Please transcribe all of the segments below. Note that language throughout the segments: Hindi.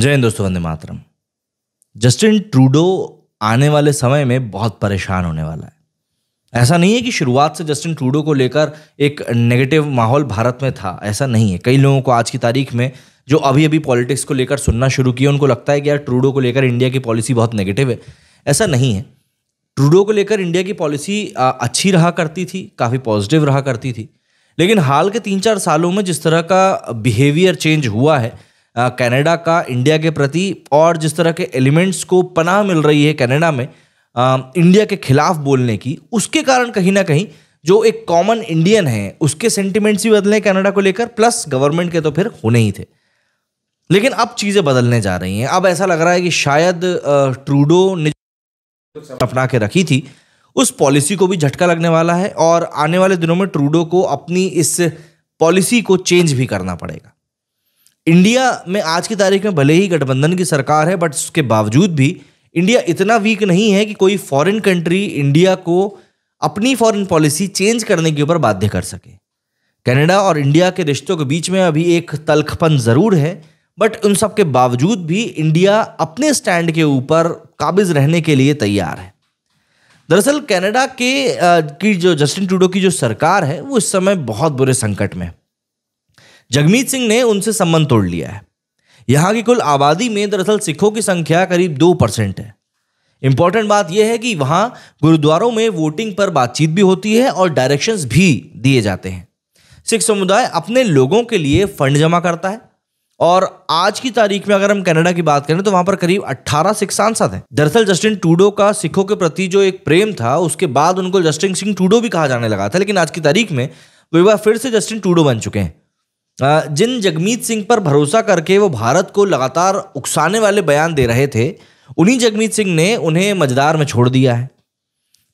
जय हिंद दोस्तों वंदे मातरम जस्टिन ट्रूडो आने वाले समय में बहुत परेशान होने वाला है ऐसा नहीं है कि शुरुआत से जस्टिन ट्रूडो को लेकर एक नेगेटिव माहौल भारत में था ऐसा नहीं है कई लोगों को आज की तारीख में जो अभी अभी पॉलिटिक्स को लेकर सुनना शुरू किया उनको लगता है कि यार ट्रूडो को लेकर इंडिया की पॉलिसी बहुत नेगेटिव है ऐसा नहीं है ट्रूडो को लेकर इंडिया की पॉलिसी अच्छी रहा करती थी काफ़ी पॉजिटिव रहा करती थी लेकिन हाल के तीन चार सालों में जिस तरह का बिहेवियर चेंज हुआ है कनाडा का इंडिया के प्रति और जिस तरह के एलिमेंट्स को पनाह मिल रही है कनाडा में आ, इंडिया के खिलाफ बोलने की उसके कारण कहीं ना कहीं जो एक कॉमन इंडियन है उसके सेंटिमेंट्स भी बदले कनाडा को लेकर प्लस गवर्नमेंट के तो फिर होने ही थे लेकिन अब चीज़ें बदलने जा रही हैं अब ऐसा लग रहा है कि शायद ट्रूडो ने अपना के रखी थी उस पॉलिसी को भी झटका लगने वाला है और आने वाले दिनों में ट्रूडो को अपनी इस पॉलिसी को चेंज भी करना पड़ेगा इंडिया में आज की तारीख में भले ही गठबंधन की सरकार है बट उसके बावजूद भी इंडिया इतना वीक नहीं है कि कोई फॉरेन कंट्री इंडिया को अपनी फॉरेन पॉलिसी चेंज करने के ऊपर बाध्य कर सके कनाडा और इंडिया के रिश्तों के बीच में अभी एक तलखपन ज़रूर है बट उन सब के बावजूद भी इंडिया अपने स्टैंड के ऊपर काबिज रहने के लिए तैयार है दरअसल कनाडा के की जो जस्टिन टूडो की जो सरकार है वो इस समय बहुत बुरे संकट में है जगमीत सिंह ने उनसे संबंध तोड़ लिया है यहाँ की कुल आबादी में दरअसल सिखों की संख्या करीब दो परसेंट है इम्पॉर्टेंट बात यह है कि वहाँ गुरुद्वारों में वोटिंग पर बातचीत भी होती है और डायरेक्शंस भी दिए जाते हैं सिख समुदाय अपने लोगों के लिए फंड जमा करता है और आज की तारीख में अगर हम कनाडा की बात करें तो वहां पर करीब 18 सिख सांसद हैं दरअसल जस्टिन टूडो का सिखों के प्रति जो एक प्रेम था उसके बाद उनको जस्टिन सिंह टूडो भी कहा जाने लगा था लेकिन आज की तारीख में वो एक बार फिर से जस्टिन टूडो बन चुके हैं जिन जगमीत सिंह पर भरोसा करके वो भारत को लगातार उकसाने वाले बयान दे रहे थे उन्हीं जगमीत सिंह ने उन्हें मजदार में छोड़ दिया है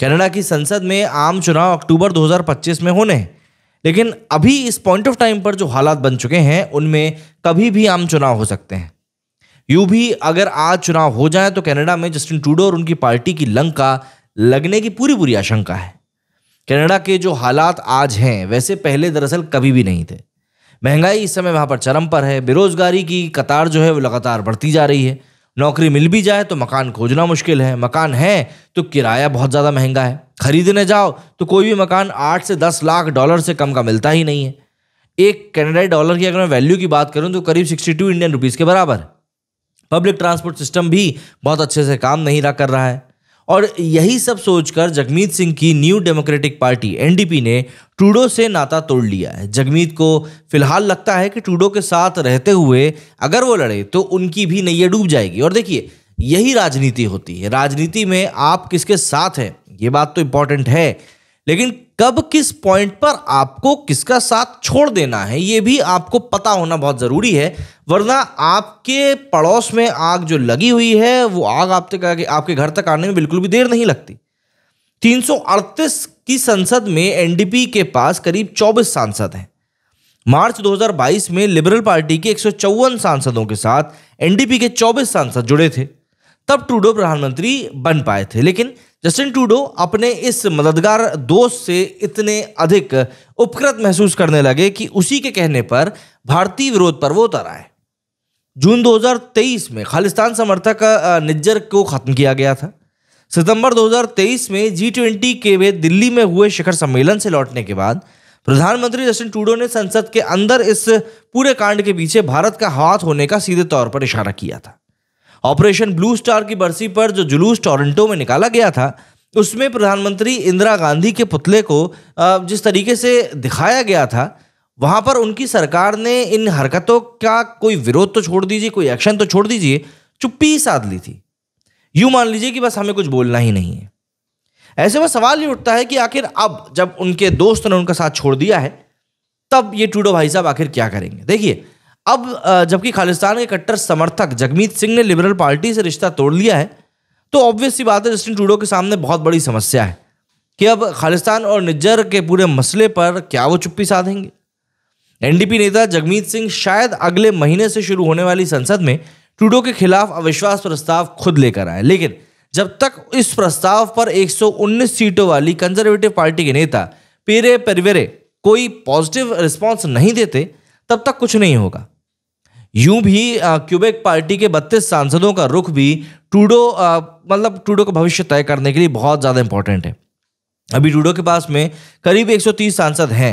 कनाडा की संसद में आम चुनाव अक्टूबर 2025 में होने हैं लेकिन अभी इस पॉइंट ऑफ टाइम पर जो हालात बन चुके हैं उनमें कभी भी आम चुनाव हो सकते हैं यूं भी अगर आज चुनाव हो जाए तो कनाडा में जस्टिन टूडो और उनकी पार्टी की लंका लगने की पूरी पूरी आशंका है कनाडा के जो हालात आज हैं वैसे पहले दरअसल कभी भी नहीं थे महंगाई इस समय वहाँ पर चरम पर है बेरोजगारी की कतार जो है वो लगातार बढ़ती जा रही है नौकरी मिल भी जाए तो मकान खोजना मुश्किल है मकान है तो किराया बहुत ज़्यादा महंगा है खरीदने जाओ तो कोई भी मकान आठ से दस लाख डॉलर से कम का मिलता ही नहीं है एक कैनेडाई डॉलर की अगर मैं वैल्यू की बात करूँ तो करीब सिक्सटी टू इंडियन रुपीज़ के बराबर है पब्लिक ट्रांसपोर्ट सिस्टम भी बहुत अच्छे से काम नहीं रहा कर रहा है और यही सब सोचकर जगमीत सिंह की न्यू डेमोक्रेटिक पार्टी एनडीपी ने टूडो से नाता तोड़ लिया है जगमीत को फिलहाल लगता है कि टूडो के साथ रहते हुए अगर वो लड़े तो उनकी भी नैया डूब जाएगी और देखिए यही राजनीति होती है राजनीति में आप किसके साथ हैं ये बात तो इम्पॉर्टेंट है लेकिन कब किस पॉइंट पर आपको किसका साथ छोड़ देना है ये भी आपको पता होना बहुत ज़रूरी है वरना आपके पड़ोस में आग जो लगी हुई है वो आग आप तक आगे आपके घर तक आने में बिल्कुल भी देर नहीं लगती 338 की संसद में एनडीपी के पास करीब 24 सांसद हैं मार्च 2022 में लिबरल पार्टी के एक सांसदों के साथ एनडीपी के 24 सांसद जुड़े थे तब ट्रूडो प्रधानमंत्री बन पाए थे लेकिन जस्टिन टूडो अपने इस मददगार दोस्त से इतने अधिक उपकृत महसूस करने लगे कि उसी के कहने पर भारतीय विरोध पर वो उतर आए जून 2023 में खालिस्तान समर्थक निज्जर को खत्म किया गया था सितंबर 2023 में जी ट्वेंटी के वे दिल्ली में हुए शिखर सम्मेलन से लौटने के बाद प्रधानमंत्री जस्टिन टूडो ने संसद के अंदर इस पूरे कांड के पीछे भारत का हाथ होने का सीधे तौर पर इशारा किया था ऑपरेशन ब्लू स्टार की बरसी पर जो जुलूस टोरंटो में निकाला गया था उसमें प्रधानमंत्री इंदिरा गांधी के पुतले को जिस तरीके से दिखाया गया था वहाँ पर उनकी सरकार ने इन हरकतों का कोई विरोध तो छोड़ दीजिए कोई एक्शन तो छोड़ दीजिए चुप्पी साध ली थी यूँ मान लीजिए कि बस हमें कुछ बोलना ही नहीं है ऐसे में सवाल ये उठता है कि आखिर अब जब उनके दोस्त ने उनका साथ छोड़ दिया है तब ये टूडो भाई साहब आखिर क्या करेंगे देखिए अब जबकि खालिस्तान के कट्टर समर्थक जगमीत सिंह ने लिबरल पार्टी से रिश्ता तोड़ लिया है तो ऑब्वियस बात है जस्टिन टूडो के सामने बहुत बड़ी समस्या है कि अब खालिस्तान और निज्जर के पूरे मसले पर क्या वो चुप्पी साधेंगे एनडीपी नेता जगमीत सिंह शायद अगले महीने से शुरू होने वाली संसद में टूडो के खिलाफ अविश्वास प्रस्ताव खुद लेकर आए लेकिन जब तक इस प्रस्ताव पर 119 सीटों वाली कंजर्वेटिव पार्टी के नेता पेरे परवेरे कोई पॉजिटिव रिस्पांस नहीं देते तब तक कुछ नहीं होगा यूं भी क्यूबेक पार्टी के 32 सांसदों का रुख भी टूडो मतलब टूडो का भविष्य तय करने के लिए बहुत ज़्यादा इंपॉर्टेंट है अभी टूडो के पास में करीब 130 सांसद हैं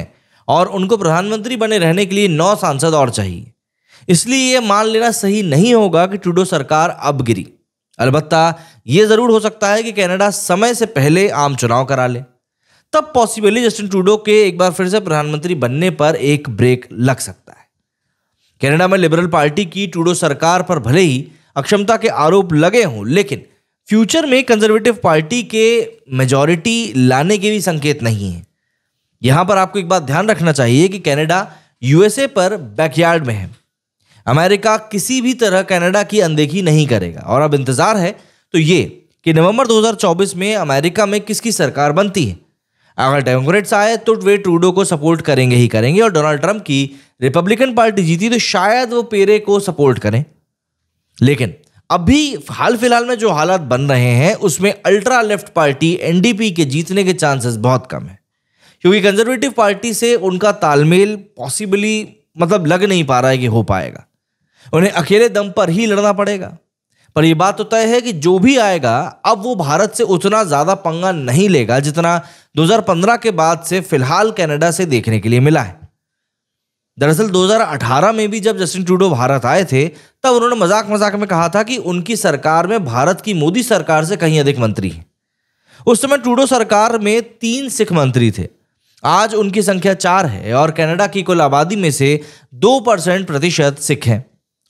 और उनको प्रधानमंत्री बने रहने के लिए नौ सांसद और चाहिए इसलिए ये मान लेना सही नहीं होगा कि टूडो सरकार अब गिरी अलबत् ये ज़रूर हो सकता है कि कनाडा समय से पहले आम चुनाव करा ले तब पॉसिबली जस्टिन ट्रूडो के एक बार फिर से प्रधानमंत्री बनने पर एक ब्रेक लग सकता है कनाडा में लिबरल पार्टी की टूडो सरकार पर भले ही अक्षमता के आरोप लगे हों लेकिन फ्यूचर में कंजर्वेटिव पार्टी के मेजॉरिटी लाने के भी संकेत नहीं हैं यहाँ पर आपको एक बात ध्यान रखना चाहिए कि कनाडा यूएसए पर बैकयार्ड में है अमेरिका किसी भी तरह कनाडा की अनदेखी नहीं करेगा और अब इंतज़ार है तो ये कि नवंबर 2024 में अमेरिका में किसकी सरकार बनती है अगर डेमोक्रेट्स आए तो वे ट्रूडो को सपोर्ट करेंगे ही करेंगे और डोनाल्ड ट्रंप की रिपब्लिकन पार्टी जीती तो शायद वो पेरे को सपोर्ट करें लेकिन अभी हाल फिलहाल में जो हालात बन रहे हैं उसमें अल्ट्रा लेफ्ट पार्टी एनडीपी के जीतने के चांसेस बहुत कम है क्योंकि कंजर्वेटिव पार्टी से उनका तालमेल पॉसिबली मतलब लग नहीं पा रहा है कि हो पाएगा उन्हें अकेले दम पर ही लड़ना पड़ेगा पर यह बात तो तय है कि जो भी आएगा अब वो भारत से उतना ज़्यादा पंगा नहीं लेगा जितना 2015 के बाद से फिलहाल कनाडा से देखने के लिए मिला है दरअसल 2018 में भी जब जस्टिन ट्रूडो भारत आए थे तब उन्होंने मजाक मजाक में कहा था कि उनकी सरकार में भारत की मोदी सरकार से कहीं अधिक मंत्री हैं उस समय ट्रूडो सरकार में तीन सिख मंत्री थे आज उनकी संख्या चार है और कनाडा की कुल आबादी में से दो परसेंट प्रतिशत सिख हैं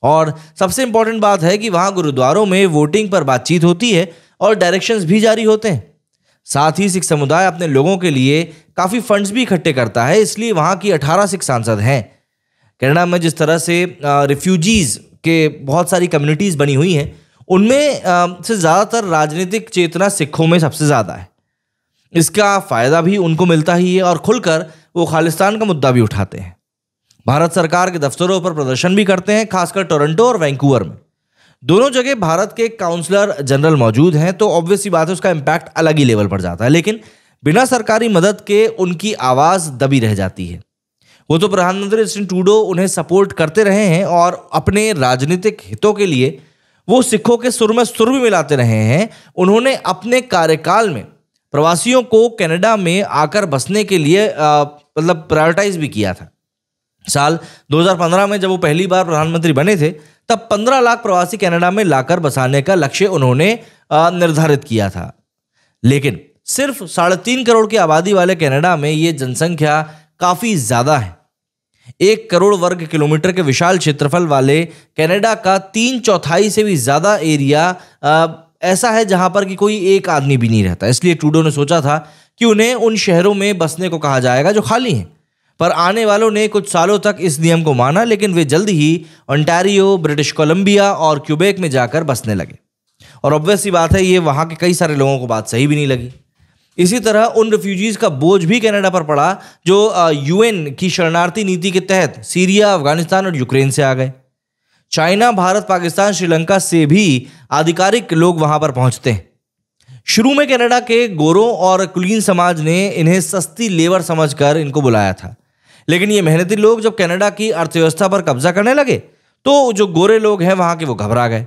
और सबसे इम्पॉर्टेंट बात है कि वहाँ गुरुद्वारों में वोटिंग पर बातचीत होती है और डायरेक्शंस भी जारी होते हैं साथ ही सिख समुदाय अपने लोगों के लिए काफ़ी फंड्स भी इकट्ठे करता है इसलिए वहाँ की अठारह सिख सांसद हैं कैनेडा में जिस तरह से रिफ्यूजीज़ के बहुत सारी कम्युनिटीज़ बनी हुई हैं उनमें से ज़्यादातर राजनीतिक चेतना सिखों में सबसे ज़्यादा है इसका फ़ायदा भी उनको मिलता ही है और खुलकर वो खालिस्तान का मुद्दा भी उठाते हैं भारत सरकार के दफ्तरों पर प्रदर्शन भी करते हैं खासकर टोरंटो और वैंकूवर में दोनों जगह भारत के काउंसलर जनरल मौजूद हैं तो ऑब्वियसली बात है उसका इम्पैक्ट अलग ही लेवल पर जाता है लेकिन बिना सरकारी मदद के उनकी आवाज़ दबी रह जाती है वो तो प्रधानमंत्री जस्टिन टूडो उन्हें सपोर्ट करते रहे हैं और अपने राजनीतिक हितों के लिए वो सिखों के सुर में सुर भी मिलाते रहे हैं उन्होंने अपने कार्यकाल में प्रवासियों को कनाडा में आकर बसने के लिए मतलब प्रायोरिटाइज भी किया था साल 2015 में जब वो पहली बार प्रधानमंत्री बने थे तब 15 लाख प्रवासी कनाडा में लाकर बसाने का लक्ष्य उन्होंने निर्धारित किया था लेकिन सिर्फ साढ़े तीन करोड़ की आबादी वाले कनाडा में ये जनसंख्या काफ़ी ज़्यादा है एक करोड़ वर्ग किलोमीटर के विशाल क्षेत्रफल वाले कनाडा का तीन चौथाई से भी ज़्यादा एरिया आ, ऐसा है जहां पर कि कोई एक आदमी भी नहीं रहता इसलिए टूडो ने सोचा था कि उन्हें उन शहरों में बसने को कहा जाएगा जो खाली हैं पर आने वालों ने कुछ सालों तक इस नियम को माना लेकिन वे जल्द ही ओंटारियो ब्रिटिश कोलंबिया और क्यूबेक में जाकर बसने लगे और ऑब्वियस ही बात है ये वहाँ के कई सारे लोगों को बात सही भी नहीं लगी इसी तरह उन रिफ्यूजीज़ का बोझ भी कनाडा पर पड़ा जो यूएन की शरणार्थी नीति के तहत सीरिया अफगानिस्तान और यूक्रेन से आ गए चाइना भारत पाकिस्तान श्रीलंका से भी आधिकारिक लोग वहां पर पहुंचते हैं शुरू में कनाडा के गोरों और कुलीन समाज ने इन्हें सस्ती लेबर समझकर इनको बुलाया था लेकिन ये मेहनती लोग जब कनाडा की अर्थव्यवस्था पर कब्जा करने लगे तो जो गोरे लोग हैं वहाँ के वो घबरा गए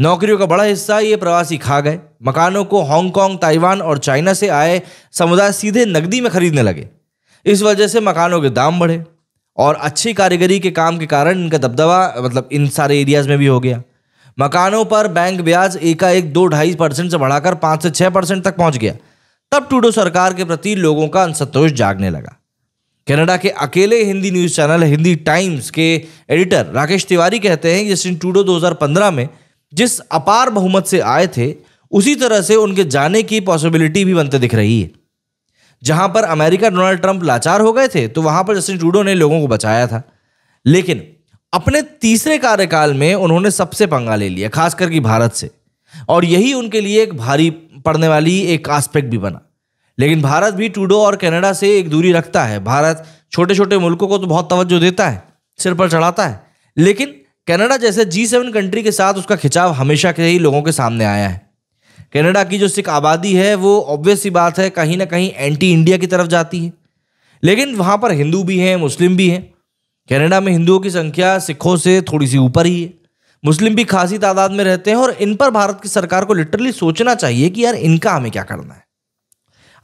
नौकरियों का बड़ा हिस्सा ये प्रवासी खा गए मकानों को हांगकांग ताइवान और चाइना से आए समुदाय सीधे नकदी में खरीदने लगे इस वजह से मकानों के दाम बढ़े और अच्छी कारीगरी के काम के कारण इनका दबदबा मतलब इन सारे एरियाज में भी हो गया मकानों पर बैंक ब्याज एकाएक दो ढाई परसेंट से बढ़ाकर पाँच से छः परसेंट तक पहुंच गया तब टूडो सरकार के प्रति लोगों का असंतोष जागने लगा कनाडा के अकेले Hindi news channel Hindi Times के एडिटर राकेश तिवारी कहते हैं जस्टिन टूडो 2015 में जिस अपार बहुमत से आए थे उसी तरह से उनके जाने की पॉसिबिलिटी भी बनते दिख रही है जहां पर अमेरिका डोनाल्ड ट्रंप लाचार हो गए थे तो वहां पर जस्टिन टूडो ने लोगों को बचाया था लेकिन अपने तीसरे कार्यकाल में उन्होंने सबसे पंगा ले लिया खास करके भारत से और यही उनके लिए एक भारी पड़ने वाली एक आस्पेक्ट भी बना लेकिन भारत भी टूडो और कनाडा से एक दूरी रखता है भारत छोटे छोटे मुल्कों को तो बहुत तवज्जो देता है सिर पर चढ़ाता है लेकिन कनाडा जैसे जी सेवन कंट्री के साथ उसका खिंचाव हमेशा के ही लोगों के सामने आया है कनाडा की जो सिख आबादी है वो ऑब्वियस सी बात है कहीं ना कहीं एंटी इंडिया की तरफ जाती है लेकिन वहाँ पर हिंदू भी हैं मुस्लिम भी हैं कनाडा में हिंदुओं की संख्या सिखों से थोड़ी सी ऊपर ही है मुस्लिम भी खासी तादाद में रहते हैं और इन पर भारत की सरकार को लिटरली सोचना चाहिए कि यार इनका हमें क्या करना है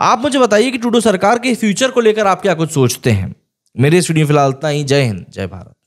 आप मुझे बताइए कि टूडो सरकार के फ्यूचर को लेकर आप क्या कुछ सोचते हैं मेरे स्टूडियो फिलहाल इतना ही जय हिंद जय भारत